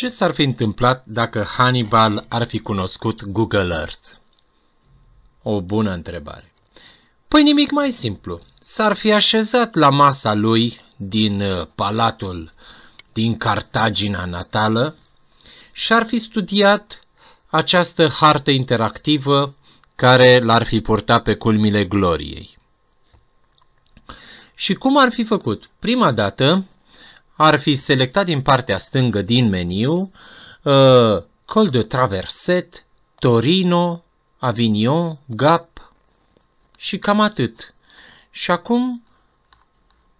Ce s-ar fi întâmplat dacă Hannibal ar fi cunoscut Google Earth? O bună întrebare. Păi nimic mai simplu. S-ar fi așezat la masa lui din uh, palatul din Cartagina natală și ar fi studiat această hartă interactivă care l-ar fi purtat pe culmile gloriei. Și cum ar fi făcut? Prima dată ar fi selectat din partea stângă din meniu uh, Col de Traverset, Torino, Avignon, Gap și cam atât. Și acum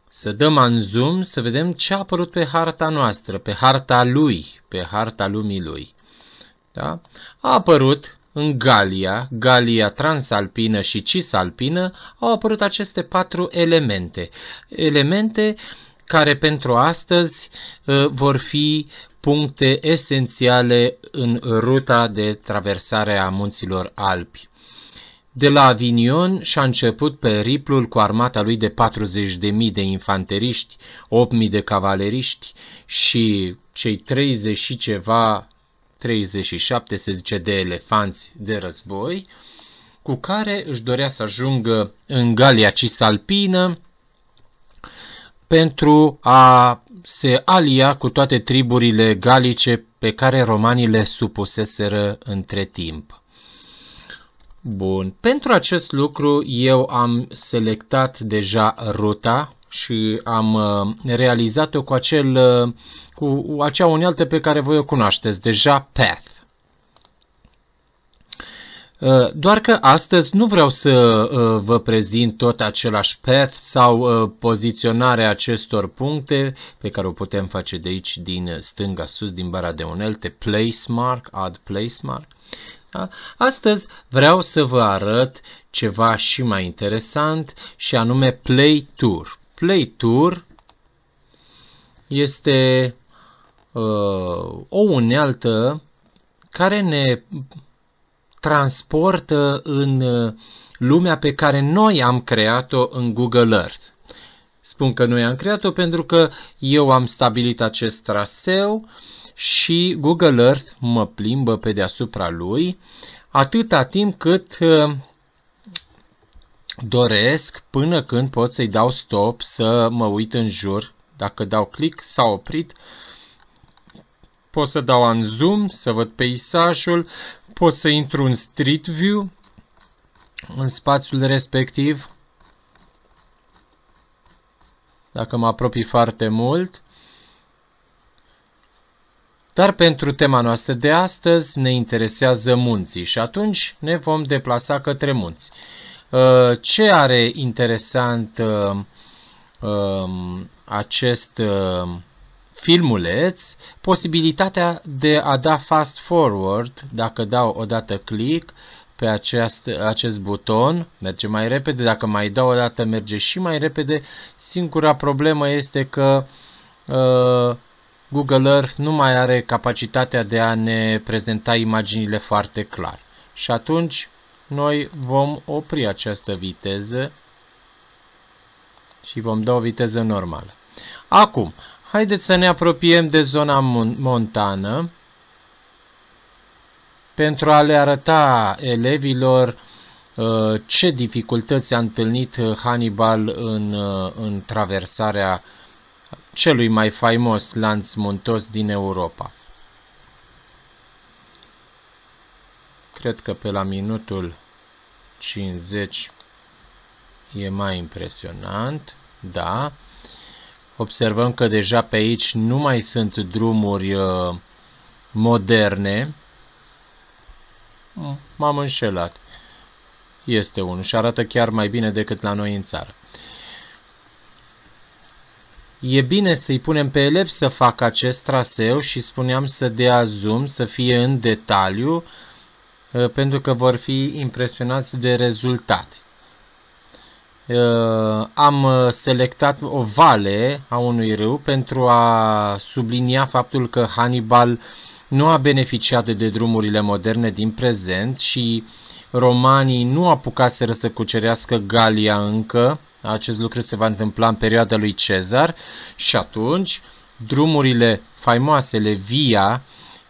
să dăm în zoom să vedem ce a apărut pe harta noastră, pe harta lui, pe harta lumii lui. Da? A apărut în Galia, Galia transalpină și cisalpină, au apărut aceste patru elemente. Elemente uh, care pentru astăzi ă, vor fi puncte esențiale în ruta de traversare a munților Alpi. De la Avignon și-a început periplul cu armata lui de 40.000 de infanteriști, 8.000 de cavaleriști și cei 30 și ceva, 37 se zice, de elefanți de război, cu care își dorea să ajungă în Galia Cisalpină, pentru a se alia cu toate triburile galice pe care romanii le supuseseră între timp. Bun, pentru acest lucru eu am selectat deja ruta și am uh, realizat-o cu, acel, uh, cu acea unealtă pe care voi o cunoașteți deja, Path. Uh, doar că astăzi nu vreau să uh, vă prezint tot același path sau uh, poziționarea acestor puncte pe care o putem face de aici din stânga sus, din bara de unelte, place mark add place Da? Astăzi vreau să vă arăt ceva și mai interesant și anume Play Tour. Play Tour este uh, o unealtă care ne transportă în uh, lumea pe care noi am creat-o în Google Earth. Spun că noi am creat-o pentru că eu am stabilit acest traseu și Google Earth mă plimbă pe deasupra lui atâta timp cât uh, doresc până când pot să-i dau stop să mă uit în jur. Dacă dau click, s-a oprit. Pot să dau în zoom, să văd peisajul, pot să intru în Street View, în spațiul respectiv, dacă mă apropii foarte mult. Dar pentru tema noastră de astăzi ne interesează munții și atunci ne vom deplasa către munți. Uh, ce are interesant uh, um, acest uh, filmuleț posibilitatea de a da fast forward, dacă dau odată click pe acest, acest buton, merge mai repede, dacă mai dau odată merge și mai repede. Singura problemă este că uh, Google Earth nu mai are capacitatea de a ne prezenta imaginile foarte clar. Și atunci noi vom opri această viteză și vom da o viteză normală. Acum, Haideți să ne apropiem de zona montană pentru a le arăta elevilor uh, ce dificultăți a întâlnit uh, Hannibal în, uh, în traversarea celui mai faimos lanț montos din Europa. Cred că pe la minutul 50 e mai impresionant, da. Observăm că deja pe aici nu mai sunt drumuri uh, moderne. Mm. M-am înșelat. Este unul și arată chiar mai bine decât la noi în țară. E bine să-i punem pe elevi să facă acest traseu și spuneam să dea zoom, să fie în detaliu, uh, pentru că vor fi impresionați de rezultate. Uh, am uh, selectat o vale a unui râu pentru a sublinia faptul că Hannibal nu a beneficiat de drumurile moderne din prezent și romanii nu apucaseră să cucerească Galia încă, acest lucru se va întâmpla în perioada lui Cezar și atunci drumurile faimoasele Via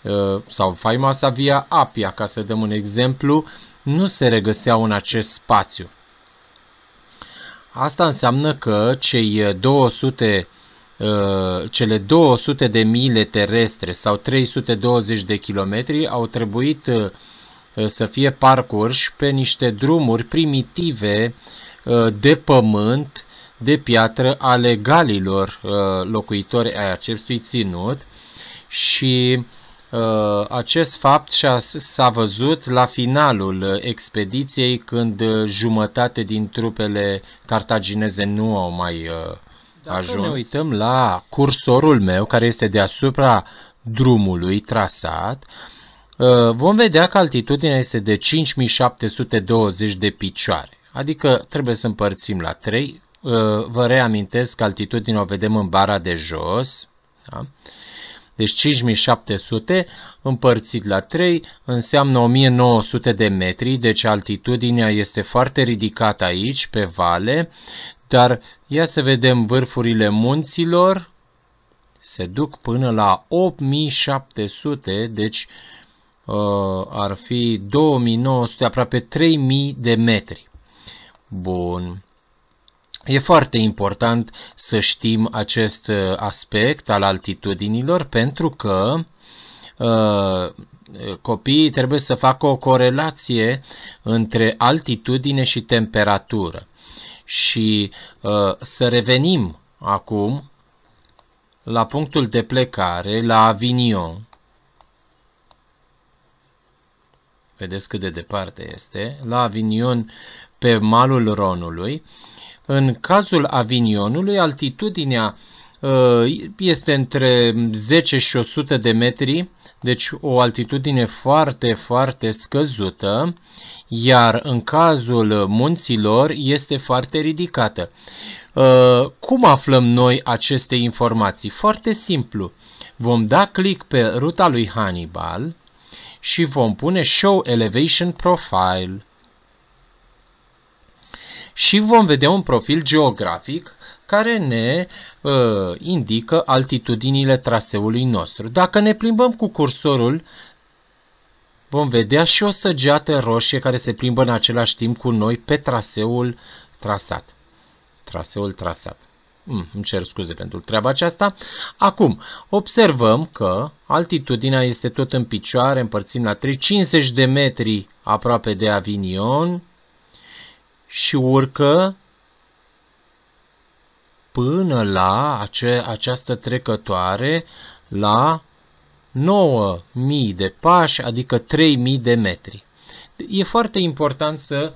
uh, sau faimoasa Via Apia, ca să dăm un exemplu, nu se regăseau în acest spațiu. Asta înseamnă că cei 200 uh, cele 200 de mile terestre sau 320 de kilometri au trebuit uh, să fie parcurși pe niște drumuri primitive uh, de pământ, de piatră ale galilor locuitori ai acestui ținut și Uh, acest fapt s-a văzut la finalul uh, expediției, când uh, jumătate din trupele cartagineze nu au mai Dacă ajuns. ne uităm la cursorul meu, care este deasupra drumului trasat, vom vedea că altitudinea este de 5720 de picioare, adică trebuie să împărțim la 3. Vă reamintesc că altitudinea o vedem în bara de jos, da? Deci 5700 împărțit la 3 înseamnă 1900 de metri, deci altitudinea este foarte ridicată aici, pe vale, dar ia să vedem vârfurile munților, se duc până la 8700, deci uh, ar fi 2900, aproape 3000 de metri. Bun. E foarte important să știm acest uh, aspect al altitudinilor pentru că uh, copiii trebuie să facă o corelație între altitudine și temperatură. Și uh, să revenim acum la punctul de plecare, la Avignon. Vedeți cât de departe este. La Avignon, pe malul Ronului în cazul Avignonului, altitudinea uh, este între 10 și 100 de metri, deci o altitudine foarte, foarte scăzută, iar în cazul munților este foarte ridicată. Uh, cum aflăm noi aceste informații? Foarte simplu. Vom da click pe ruta lui Hannibal și vom pune Show Elevation Profile și vom vedea un profil geografic care ne uh, indică altitudinile traseului nostru. Dacă ne plimbăm cu cursorul, vom vedea și o săgeată roșie care se plimbă în același timp cu noi pe traseul trasat. Traseul trasat. Mm, îmi cer scuze pentru treaba aceasta. Acum, observăm că altitudinea este tot în picioare, împărțim la 3, 50 de metri aproape de Avignon, și urcă până la ace- această trecătoare la 9.000 de pași, adică 3.000 de metri. E foarte important să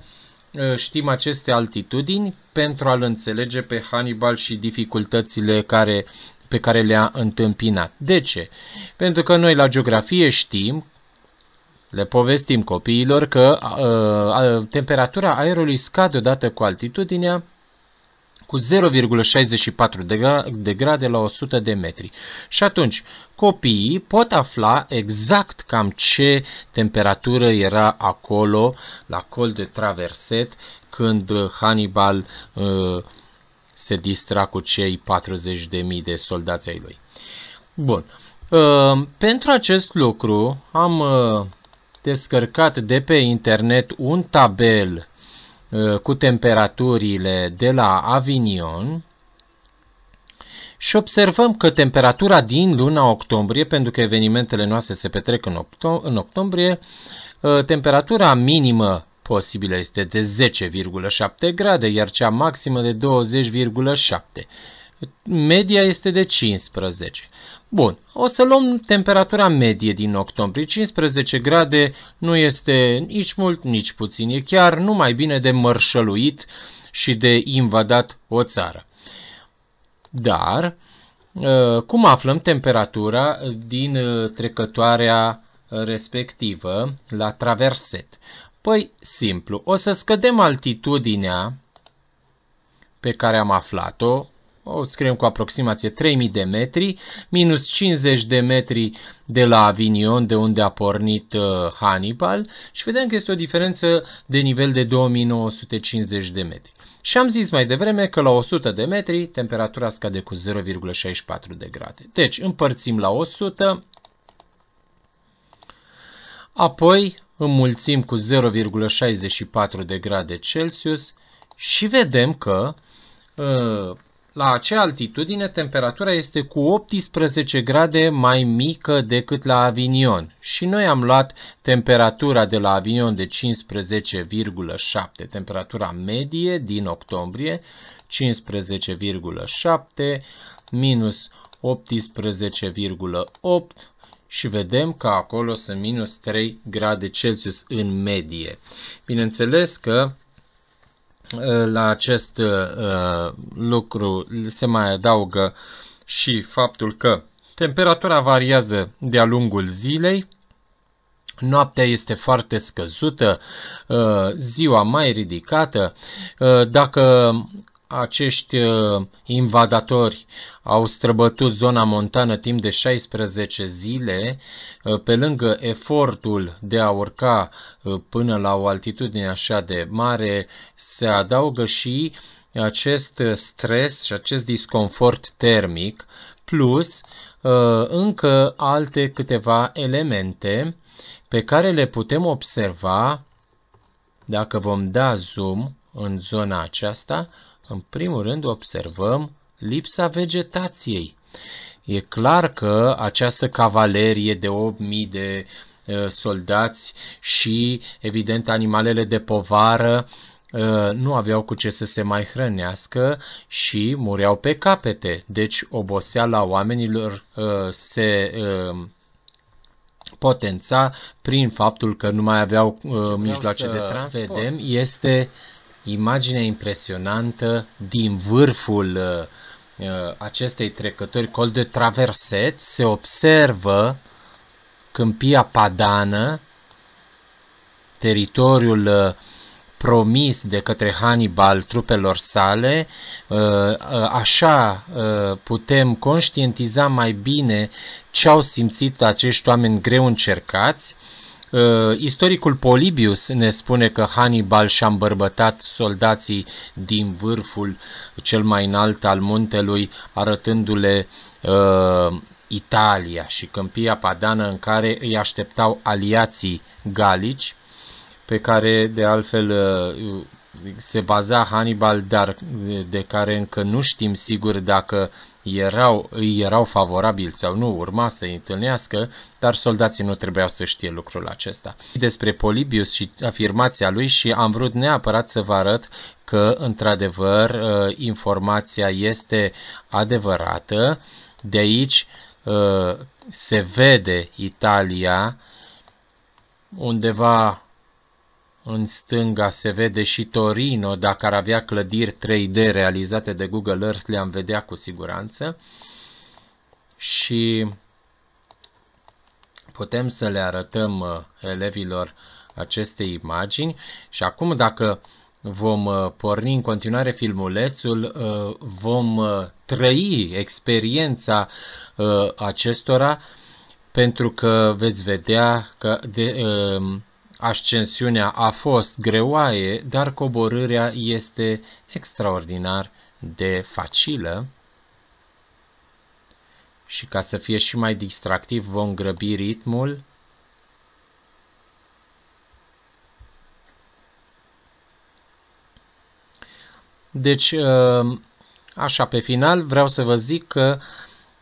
uh, știm aceste altitudini pentru a-l înțelege pe Hannibal și dificultățile care, pe care le-a întâmpinat. De ce? Pentru că noi la geografie știm le povestim copiilor că uh, temperatura aerului scade odată cu altitudinea cu 0,64 de, gra- de grade la 100 de metri. Și atunci, copiii pot afla exact cam ce temperatură era acolo, la col de traverset, când Hannibal uh, se distra cu cei 40.000 de soldați ai lui. Bun. Uh, pentru acest lucru am uh, descărcat de pe internet un tabel uh, cu temperaturile de la Avignon și observăm că temperatura din luna octombrie, pentru că evenimentele noastre se petrec în, octo- în octombrie, uh, temperatura minimă posibilă este de 10,7 grade, iar cea maximă de 20,7. Media este de 15. Bun, o să luăm temperatura medie din octombrie. 15 grade nu este nici mult, nici puțin. E chiar numai bine de mărșăluit și de invadat o țară. Dar, ă, cum aflăm temperatura din ă, trecătoarea respectivă la traverset? Păi, simplu, o să scădem altitudinea pe care am aflat-o o scriem cu aproximație 3000 de metri, minus 50 de metri de la Avignon, de unde a pornit uh, Hannibal, și vedem că este o diferență de nivel de 2950 de metri. Și am zis mai devreme că la 100 de metri temperatura scade cu 0,64 de grade. Deci împărțim la 100, apoi înmulțim cu 0,64 de grade Celsius și vedem că uh, la acea altitudine, temperatura este cu 18 grade mai mică decât la Avignon și noi am luat temperatura de la Avignon de 15,7, temperatura medie din octombrie, 15,7 minus 18,8 și vedem că acolo sunt minus 3 grade Celsius în medie. Bineînțeles că Eh, la acest uh, lucru se mai adaugă și faptul că temperatura variază de-a lungul zilei, Noaptea este foarte scăzută, ziua mai ridicată. Dacă acești uh, invadatori au străbătut zona montană timp de 16 zile, uh, pe lângă efortul de a urca uh, până la o altitudine așa de mare, se adaugă și acest stres și acest disconfort termic, plus încă alte câteva elemente pe care le putem observa dacă vom da zoom în zona aceasta, în primul rând observăm lipsa vegetației. E clar că această cavalerie de 8000 de uh, soldați și, evident, animalele de povară uh, nu aveau cu ce să se mai hrănească și mureau pe capete. Deci oboseala oamenilor uh, se potența prin faptul că nu mai aveau mijloace de transport. Vedem, este imaginea impresionantă din vârful uh, uh, acestei trecători col de traverset se observă câmpia padană, teritoriul uh, promis de către Hannibal trupelor sale, așa putem conștientiza mai bine ce au simțit acești oameni greu încercați, Uh, istoricul Polibius ne spune că Hannibal și-a îmbărbătat soldații din vârful cel mai înalt al muntelui, arătându-le uh, Italia și câmpia padană în care îi așteptau aliații galici, pe care de altfel uh, se baza Hannibal, dar de care încă nu știm sigur dacă erau, îi erau favorabili sau nu, urma să îi întâlnească, dar soldații nu trebuiau să știe lucrul acesta. Despre Polibius și afirmația lui și am vrut neapărat să vă arăt că, într-adevăr, ă, informația este adevărată. De aici ă, se vede Italia undeva în stânga se vede și Torino, dacă ar avea clădiri 3D realizate de Google Earth, le-am vedea cu siguranță. Și putem să le arătăm uh, elevilor aceste imagini. Și acum, dacă vom uh, porni în continuare filmulețul, uh, vom trăi experiența acestora, pentru că veți vedea că... De, Ascensiunea a fost greoaie, dar coborârea este extraordinar de facilă. Și ca să fie și mai distractiv, vom grăbi ritmul. Deci, uh, așa, pe final vreau să vă zic că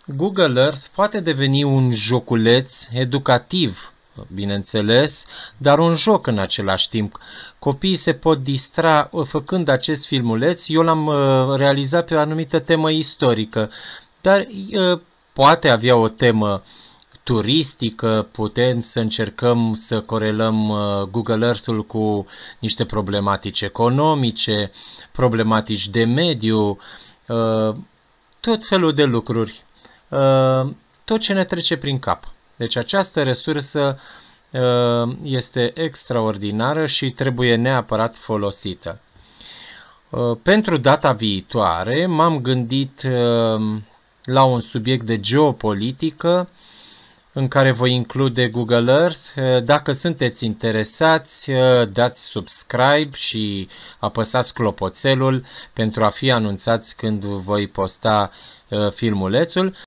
Google Earth poate deveni un joculeț educativ bineînțeles, dar un joc în același timp. Copiii se pot distra ă, făcând acest filmuleț. Eu l-am ă, realizat pe o anumită temă istorică, dar ă, poate avea o temă turistică, putem să încercăm să corelăm Google Earth-ul cu niște problematici economice, problematici de mediu, tot felul de lucruri, tot ce ne trece prin cap. Deci această resursă uh, este extraordinară și trebuie neapărat folosită. Uh, pentru data viitoare m-am gândit uh, la un subiect de geopolitică în care voi include Google Earth. Dacă sunteți interesați, dați subscribe și apăsați clopoțelul pentru a fi anunțați când voi posta filmulețul.